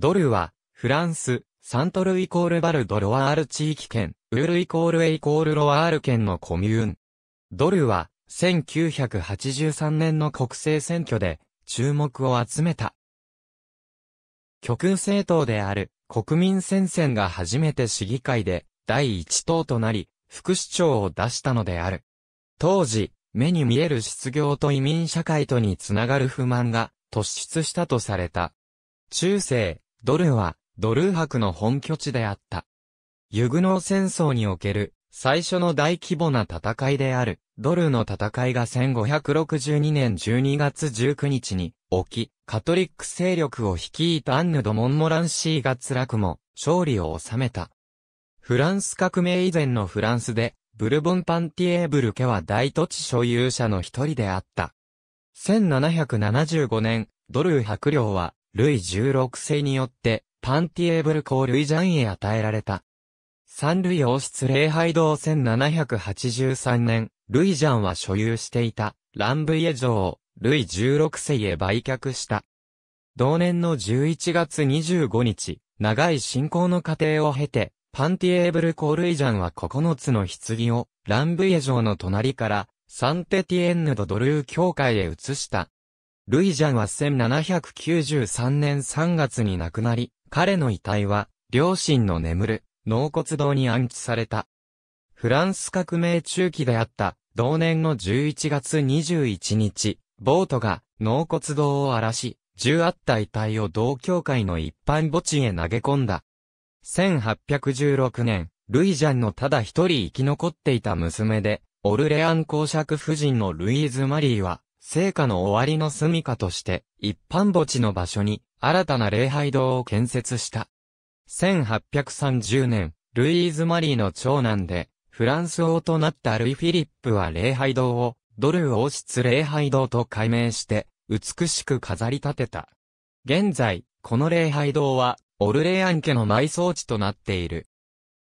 ドルは、フランス、サントルイコールバルドロワール地域圏、ウールイコールエイコールロワール県のコミューン。ドルは、1983年の国政選挙で、注目を集めた。極右政党である、国民戦線が初めて市議会で、第一党となり、副市長を出したのである。当時、目に見える失業と移民社会とにつながる不満が突出したとされた。中世、ドルは、ドルー博の本拠地であった。ユグノー戦争における最初の大規模な戦いである、ドルーの戦いが1562年12月19日に起き、カトリック勢力を率いたアンヌ・ド・モンモランシーが辛くも勝利を収めた。フランス革命以前のフランスで、ブルボン・パンティエーブル家は大土地所有者の一人であった。1775年、ドルー博領はルイ16世によって、パンティエーブル公ルイジャンへ与えられた。三類王室礼拝堂1783年、ルイジャンは所有していた、ランブイエ城を、ルイ16世へ売却した。同年の11月25日、長い信仰の過程を経て、パンティエーブルコールイジャンは9つの棺を、ランブイエ城の隣から、サンテティエンヌドドルー教会へ移した。ルイジャンは1793年3月に亡くなり、彼の遺体は、両親の眠る、納骨堂に安置された。フランス革命中期であった、同年の11月21日、ボートが納骨堂を荒らし、銃あった遺体を同教会の一般墓地へ投げ込んだ。1816年、ルイジャンのただ一人生き残っていた娘で、オルレアン公爵夫人のルイーズ・マリーは、聖火の終わりの住処として、一般墓地の場所に、新たな礼拝堂を建設した。1830年、ルイーズ・マリーの長男で、フランス王となったルイ・フィリップは礼拝堂を、ドル王室礼拝堂と改名して、美しく飾り立てた。現在、この礼拝堂は、オルレアン家の埋葬地となっている。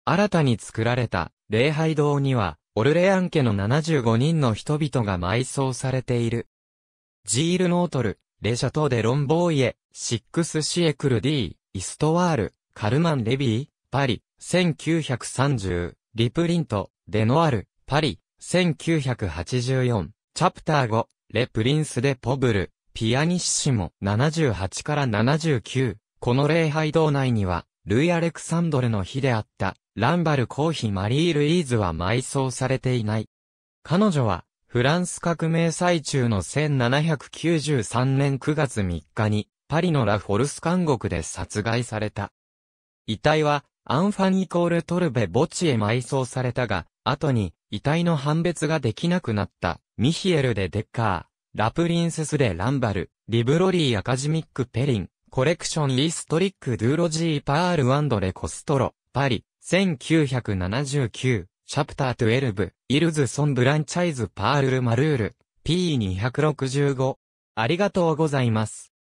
新たに作られた礼拝堂には、オルレアン家の75人の人々が埋葬されている。ジールノートル、レシャトーデロンボーイエ、シックスシエクルディ、イストワール、カルマン・レビー、パリ、1930、リプリント、デノアル、パリ、1984、チャプター5、レプリンス・デ・ポブル、ピアニッシモ、78から79、この礼拝堂内には、ルイ・アレクサンドルの日であった、ランバルコーヒ・マリー・ルイーズは埋葬されていない。彼女は、フランス革命最中の1793年9月3日に、パリのラフォルス監獄で殺害された。遺体は、アンファニコールトルベ墓地へ埋葬されたが、後に、遺体の判別ができなくなった、ミヒエル・デ・デッカー、ラプリンセス・デ・ランバル、リブロリー・アカジミック・ペリン、コレクション・イストリック・ドゥーロジー・パール・ワンド・レ・コストロ、パリ、1979。チャプター12、イルズソンブランチャイズパールルマルール、P265。ありがとうございます。